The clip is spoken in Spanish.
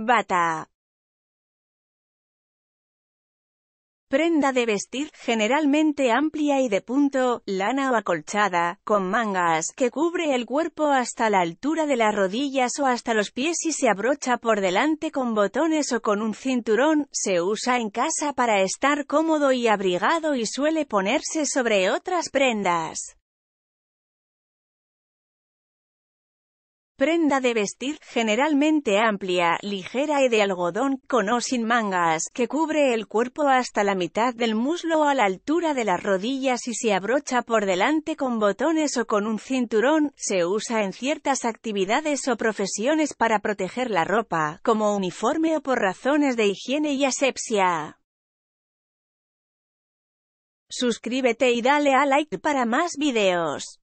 Bata. Prenda de vestir generalmente amplia y de punto, lana o acolchada, con mangas, que cubre el cuerpo hasta la altura de las rodillas o hasta los pies y se abrocha por delante con botones o con un cinturón, se usa en casa para estar cómodo y abrigado y suele ponerse sobre otras prendas. Prenda de vestir, generalmente amplia, ligera y de algodón, con o sin mangas, que cubre el cuerpo hasta la mitad del muslo o a la altura de las rodillas y se abrocha por delante con botones o con un cinturón, se usa en ciertas actividades o profesiones para proteger la ropa, como uniforme o por razones de higiene y asepsia. Suscríbete y dale a like para más videos.